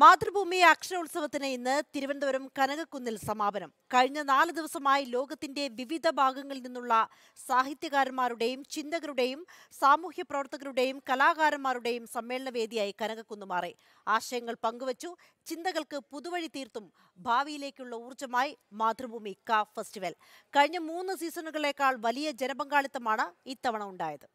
മാതൃഭൂമി അക്ഷരോത്സവത്തിന് ഇന്ന് തിരുവനന്തപുരം കനകക്കുന്നിൽ സമാപനം കഴിഞ്ഞ നാല് ദിവസമായി ലോകത്തിന്റെ വിവിധ ഭാഗങ്ങളിൽ നിന്നുള്ള സാഹിത്യകാരന്മാരുടെയും ചിന്തകരുടെയും സാമൂഹ്യ പ്രവർത്തകരുടെയും കലാകാരന്മാരുടെയും സമ്മേളനവേദിയായി കനകക്കുന്ന് മാറി ആശയങ്ങൾ പങ്കുവച്ചു ചിന്തകൾക്ക് പുതുവഴി തീർത്തും ഭാവിയിലേക്കുള്ള ഊർജ്ജമായി മാതൃഭൂമി കാ ഫെസ്റ്റിവൽ കഴിഞ്ഞ മൂന്ന് സീസണുകളേക്കാൾ വലിയ ജനപങ്കാളിത്തമാണ് ഇത്തവണ ഉണ്ടായത്